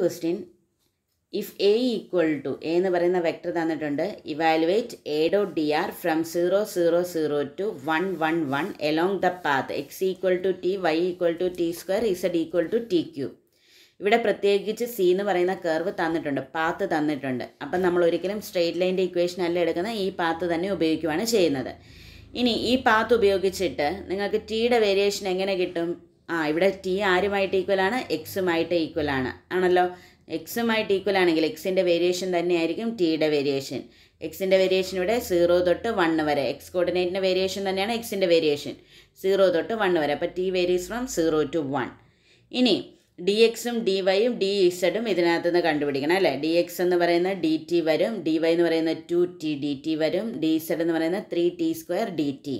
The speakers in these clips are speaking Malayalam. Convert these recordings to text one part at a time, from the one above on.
question if A equal to A എന്ന് പറയുന്ന വെക്ടർ തന്നിട്ടുണ്ട് evaluate A dot D R from zero zero zero to one one one along the path X equal to T Y equal to T square Z equal to T cube ഇവിടെ പ്രത്യേകിച്ച് സി എന്ന് പറയുന്ന കർവ് തന്നിട്ടുണ്ട് പാത്ത് തന്നിട്ടുണ്ട് അപ്പം നമ്മൾ ഒരിക്കലും സ്ട്രെയിറ്റ് ലൈൻ്റെ ഇക്വേഷൻ അല്ല എടുക്കുന്ന ഈ പാത്ത് തന്നെ ഉപയോഗിക്കുകയാണ് ചെയ്യുന്നത് ഇനി ഈ പാത്ത് ഉപയോഗിച്ചിട്ട് നിങ്ങൾക്ക് ടിയുടെ വേരിയേഷൻ എങ്ങനെ കിട്ടും ആ ഇവിടെ ടി ആരുമായിട്ട് ഈക്വലാണ് എക്സുമായിട്ട് ഈക്വലാണ് ആണല്ലോ എക്സുമായിട്ട് ഈക്വൽ ആണെങ്കിൽ എക്സിൻ്റെ വേരിയേഷൻ തന്നെയായിരിക്കും ടിയുടെ വേരിയേഷൻ എക്സിൻ്റെ വേരിയേഷൻ ഇവിടെ സീറോ തൊട്ട് വണ്ണ് വരെ എക്സ് കോർഡിനേറ്റിൻ്റെ വേരിയേഷൻ തന്നെയാണ് എക്സിൻ്റെ വേരിയേഷൻ സീറോ തൊട്ട് വണ്ണ് വരെ അപ്പോൾ T varies from zero to one ഇനി ഡി എക്സും ഡി വൈയും ഡി ഇസഡും ഇതിനകത്ത് നിന്ന് കണ്ടുപിടിക്കണം അല്ലേ ഡി എക്സ് എന്ന് പറയുന്ന ഡി ടി വരും ഡി വൈ എന്ന് പറയുന്ന ടു ടി ഡി ടി വരും ഡി ഇസഡ് എന്ന് പറയുന്ന three T square D T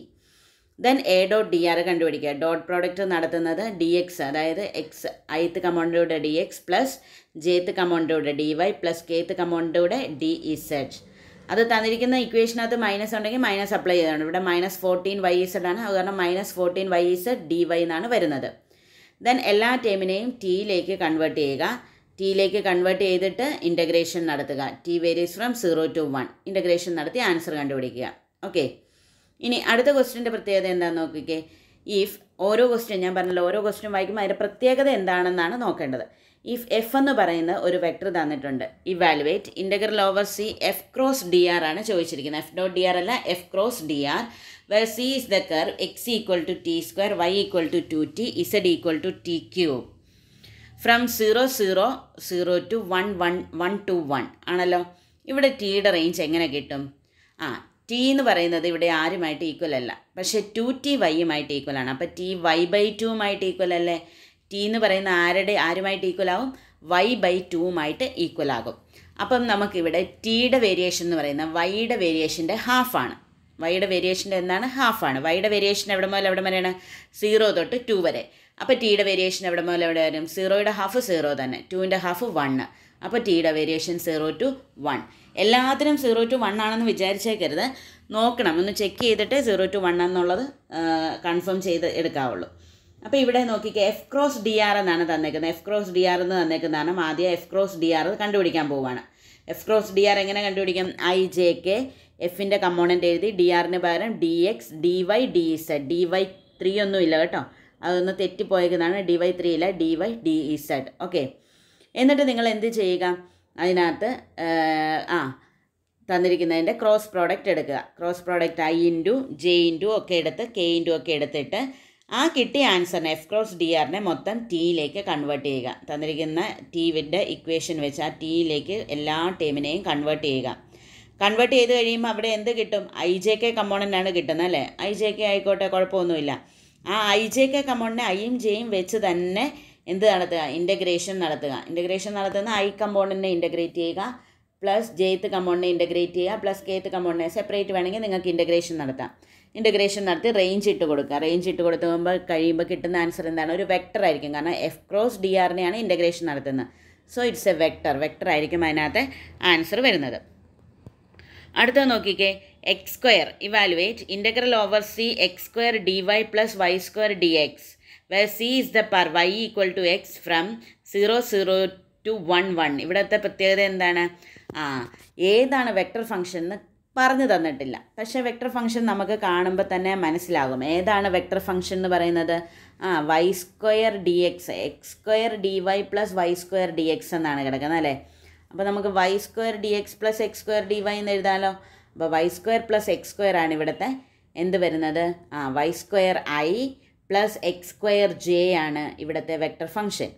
then A dot D R കണ്ടുപിടിക്കുക ഡോട്ട് പ്രോഡക്റ്റ് നടത്തുന്നത് ഡി എക്സ് അതായത് എക്സ് ഐത്ത് കമൗണ്ടിലൂടെ ഡി എക്സ് പ്ലസ് ജെത്ത് കമൗണ്ടിലൂടെ ഡി വൈ പ്ലസ് കെത്ത് കമൗണ്ടിലൂടെ ഡി ഇ സെറ്റ് അത് തന്നിരിക്കുന്ന ഇക്വേഷനകത്ത് മൈനസ് ഉണ്ടെങ്കിൽ മൈനസ് അപ്ലൈ ചെയ്താണ് ഇവിടെ മൈനസ് ഫോർട്ടീൻ വൈ ഇസഡ് ആണ് അതുകാരണം minus fourteen Y Z D Y എന്നാണ് വരുന്നത് ദെൻ എല്ലാ ടേമിനെയും ടിയിലേക്ക് കൺവേർട്ട് ചെയ്യുക ടിയിലേക്ക് കൺവേർട്ട് ചെയ്തിട്ട് ഇൻറ്റഗ്രേഷൻ നടത്തുക T varies from zero to one integration നടത്തി ആൻസർ കണ്ടുപിടിക്കുക ഓക്കെ ഇനി അടുത്ത ക്വസ്റ്റിൻ്റെ പ്രത്യേകത എന്താണെന്ന് നോക്കിക്കേ ഇഫ് ഓരോ ക്വസ്റ്റ്യൻ ഞാൻ പറഞ്ഞല്ലോ ഓരോ ക്വസ്റ്റ്യൻ വായിക്കുമ്പോൾ അതിൻ്റെ പ്രത്യേകത എന്താണെന്നാണ് നോക്കേണ്ടത് ഇഫ് എഫ് എന്ന് പറയുന്ന ഒരു വെക്ടർ തന്നിട്ടുണ്ട് evaluate integral over C F cross D R ആണ് ചോദിച്ചിരിക്കുന്നത് എഫ് ഡോട്ട് ഡി ആർ അല്ല F cross D R where C is the curve X equal to T square Y equal to two T Z equal to T cube from zero zero zero to one one one to one ആണല്ലോ ഇവിടെ ടിയുടെ റേഞ്ച് എങ്ങനെ കിട്ടും ആ ടി എന്ന് പറയുന്നത് ഇവിടെ ആരുമായിട്ട് ഈക്വൽ അല്ല പക്ഷേ ടു ടി വൈയുമായിട്ട് ഈക്വൽ ആണ് അപ്പോൾ ടി വൈ ബൈ ടുമായിട്ട് ഈക്വൽ അല്ലേ ടി എന്ന് പറയുന്ന ആരുടെ ആരുമായിട്ട് ഈക്വൽ ആവും വൈ ബൈ ടുമായിട്ട് ഈക്വൽ ആകും അപ്പം നമുക്കിവിടെ ടിയുടെ വേരിയേഷൻ എന്ന് പറയുന്ന വൈയുടെ വേരിയേഷൻ്റെ ഹാഫാണ് വൈയുടെ വേരിയേഷൻ്റെ എന്താണ് ഹാഫാണ് വൈയുടെ വേരിയേഷൻ എവിടെ മുതൽ എവിടെ വരെയാണ് സീറോ തൊട്ട് ടു വരെ അപ്പോൾ ടിയുടെ വേരിയേഷൻ എവിടെ മുതൽ എവിടെ വരും സീറോയുടെ ഹാഫ് സീറോ തന്നെ ടുവിൻ്റെ ഹാഫ് വണ്ണ് അപ്പോൾ ടീയുടെ വേരിയേഷൻ സീറോ ടു വൺ എല്ലാത്തിനും സീറോ ടു വൺ ആണെന്ന് വിചാരിച്ചേക്കരുത് നോക്കണം ഒന്ന് ചെക്ക് ചെയ്തിട്ട് സീറോ ടു വൺ എന്നുള്ളത് കൺഫേം ചെയ്ത് എടുക്കാവുള്ളൂ അപ്പോൾ ഇവിടെ നോക്കിക്കേ എഫ് ക്രോസ് ഡി ആർ എന്നാണ് തന്നേക്കുന്നത് എഫ് ക്രോസ് ഡി ആർ എന്ന് തന്നേക്കുന്നതാണ് ആദ്യം എഫ് ക്രോസ് ഡി ആർ കണ്ടുപിടിക്കാൻ പോവുകയാണ് എഫ് ക്രോസ് ഡി ആർ എങ്ങനെ കണ്ടുപിടിക്കാം ഐ ജെ കെ എഫിൻ്റെ കമ്പോണൻറ്റ് എഴുതി ഡി ആറിന് പകരം D X D Y D Z D Y three ഒന്നും ഇല്ല കേട്ടോ അതൊന്ന് തെറ്റിപ്പോയേക്കുന്നതാണ് ഡി വൈ ത്രീ ഇല്ല ഡി വൈ ഡി ഇ സെഡ് ഓക്കെ എന്നിട്ട് നിങ്ങൾ എന്ത് ചെയ്യുക അതിനകത്ത് ആ തന്നിരിക്കുന്നതിൻ്റെ ക്രോസ് പ്രോഡക്റ്റ് എടുക്കുക cross product I into J into ഒക്കെ എടുത്ത് കെ ഇൻറ്റു ഒക്കെ എടുത്തിട്ട് ആ കിട്ടിയ ആൻസറിനെ എഫ് ക്രോസ് ഡി ആറിനെ മൊത്തം ടീയിലേക്ക് കൺവേർട്ട് ചെയ്യുക തന്നിരിക്കുന്ന ടിവിൻ്റെ ഇക്വേഷൻ വെച്ച് ആ ടീയിലേക്ക് എല്ലാ ടീമിനെയും കൺവേർട്ട് ചെയ്യുക കൺവേർട്ട് ചെയ്ത് കഴിയുമ്പോൾ അവിടെ എന്ത് കിട്ടും ഐ ജെ കെ കമ്പോണൻ്റാണ് ആണ് കിട്ടുന്നത് അല്ലേ ഐ ജെ കെ ആയിക്കോട്ടെ കുഴപ്പമൊന്നുമില്ല ആ ഐ ജെ കെ കമ്പോണൻ്റ് ഐയും ജെയും വെച്ച് തന്നെ എന്ത് നടത്തുക ഇൻ്റഗ്രേഷൻ നടത്തുക ഇൻ്റഗ്രേഷൻ നടത്തുന്ന ഐ കമ്പോണൻറ്റിനെ ഇൻ്റഗ്രേറ്റ് ചെയ്യുക പ്ലസ് ജെയ്ത്ത് കമ്പോണിനെ ഇൻ്റഗ്രേറ്റ് ചെയ്യുക പ്ലസ് കെയ്ത്ത് കമ്പോണിനെ സെപ്പറേറ്റ് വേണമെങ്കിൽ നിങ്ങൾക്ക് ഇൻ്റഗ്രേഷൻ നടത്താം ഇൻ്റഗ്രേഷൻ നടത്തി റേഞ്ച് ഇട്ട് കൊടുക്കുക റേഞ്ച് ഇട്ട് കൊടുക്കുമ്പോൾ കഴിയുമ്പോൾ കിട്ടുന്ന ആൻസർ എന്താണ് ഒരു വെക്ടർ ആയിരിക്കും കാരണം എഫ് ക്രോസ് ഡി ആറിനെയാണ് ഇൻ്റഗ്രേഷൻ നടത്തുന്നത് so it's a vector vector ആയിരിക്കും അതിനകത്ത് ആൻസർ വരുന്നത് അടുത്തത് നോക്കിക്കേ X square evaluate integral over C X square D Y plus Y square D X where C is the power Y equal to X from zero zero to one one ഇവിടുത്തെ പ്രത്യേകത എന്താണ് ആ ഏതാണ് വെക്ടർ ഫംഗ്ഷൻ എന്ന് പറഞ്ഞു തന്നിട്ടില്ല പക്ഷേ വെക്ടർ ഫംഗ്ഷൻ നമുക്ക് കാണുമ്പോൾ തന്നെ മനസ്സിലാകും ഏതാണ് വെക്ടർ ഫംഗ്ഷൻ എന്ന് പറയുന്നത് ആ Y square D X X square D Y plus Y square D X എന്നാണ് കിടക്കുന്നത് അല്ലേ അപ്പോൾ നമുക്ക് Y square D X plus X square D Y എന്ന് എഴുതാമല്ലോ അപ്പോൾ Y square plus X square ആണ് ഇവിടുത്തെ എന്ത് വരുന്നത് ആ Y square I plus X square J ആണ് ഇവിടുത്തെ വെക്റ്റർ ഫംഗ്ഷൻ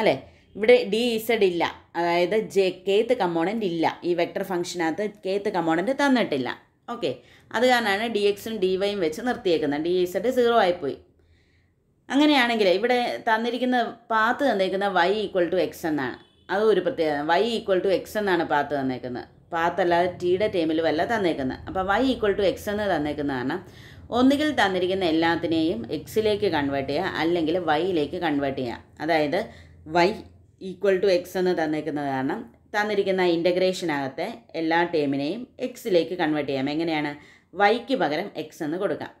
അല്ലേ ഇവിടെ ഡി ഇസഡ് ഇല്ല അതായത് ജെ കേത്ത് കമ്പോണൻ്റ് ഇല്ല ഈ വെക്റ്റർ ഫംഗ്ഷനകത്ത് കേത്ത് കമ്പോണൻ്റ് തന്നിട്ടില്ല ഓക്കെ അത് കാരണമാണ് ഡി എക്സും ഡി വൈയും വെച്ച് നിർത്തിയേക്കുന്നത് ഡി ഇസഡ് സീറോ ആയിപ്പോയി അങ്ങനെയാണെങ്കിൽ ഇവിടെ തന്നിരിക്കുന്ന പാത്ത് തന്നേക്കുന്ന വൈ ഈക്വൽ ടു എക്സ് എന്നാണ് അതും ഒരു പ്രത്യേകത വൈ ഈക്വൽ ടു എക്സ് എന്നാണ് പാത്ത് തന്നേക്കുന്നത് പാത്തല്ലാതെ ടീയുടെ ടേമിൽ വല്ല തന്നേക്കുന്നത് അപ്പോൾ വൈ ഈക്വൽ ടു എക്സ് എന്ന് തന്നേക്കുന്നതാണ് ഒന്നുകിൽ തന്നിരിക്കുന്ന എല്ലാത്തിനെയും എക്സിലേക്ക് കൺവേർട്ട് ചെയ്യുക അല്ലെങ്കിൽ വൈയിലേക്ക് കൺവേർട്ട് ചെയ്യുക അതായത് വൈ ഈക്വൽ ടു എക്സ് എന്ന് തന്നിരിക്കുന്നത് കാരണം തന്നിരിക്കുന്ന ഇൻ്റഗ്രേഷനകത്തെ എല്ലാ ടേമിനെയും എക്സിലേക്ക് കൺവേർട്ട് ചെയ്യാം എങ്ങനെയാണ് വൈക്ക് പകരം എക്സ് എന്ന് കൊടുക്കാം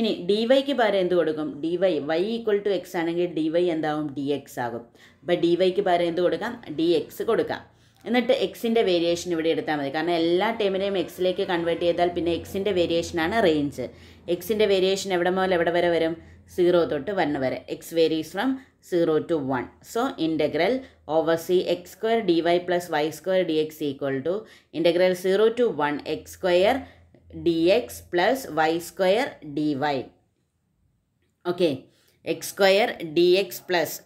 ഇനി ഡി വൈക്ക് പകരം എന്ത് കൊടുക്കും D Y Y equal to X ആണെങ്കിൽ ഡി വൈ എന്താവും ഡി എക്സ് ആകും അപ്പം ഡി വൈക്ക് പകരം എന്ത് കൊടുക്കാം ഡി എക്സ് കൊടുക്കാം എന്നിട്ട് എക്സിൻ്റെ വേരിയേഷൻ ഇവിടെ എടുത്താൽ മതി കാരണം എല്ലാ ടൈമിനെയും എക്സിലേക്ക് കൺവേർട്ട് ചെയ്താൽ പിന്നെ എക്സിൻ്റെ വേരിയേഷനാണ് റേഞ്ച് എക്സിൻ്റെ വേരിയേഷൻ എവിടെ മുതൽ എവിടെ വരെ വരും സീറോ തൊട്ട് വൺ വരെ X varies from zero to one so integral over C X square D Y plus Y square D X equal to integral zero to one X square D X plus Y square D Y okay X square D X plus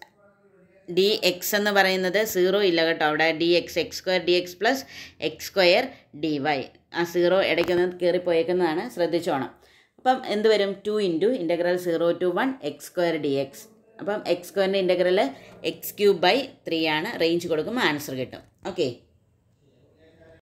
D X എന്ന് പറയുന്നത് സീറോ ഇല്ല കേട്ടോ അവിടെ D X X square D X plus X square D Y ആ സീറോ ഇടയ്ക്കൊന്ന് കയറിപ്പോയേക്കുന്നതാണ് ശ്രദ്ധിച്ചോണം അപ്പം എന്ത് വരും two into integral zero to one X square D X അപ്പം എക്സ് സ്ക്വയറിൻ്റെ integral X cube by three ആണ് റേഞ്ച് കൊടുക്കുമ്പോൾ ആൻസർ കിട്ടും ഓക്കെ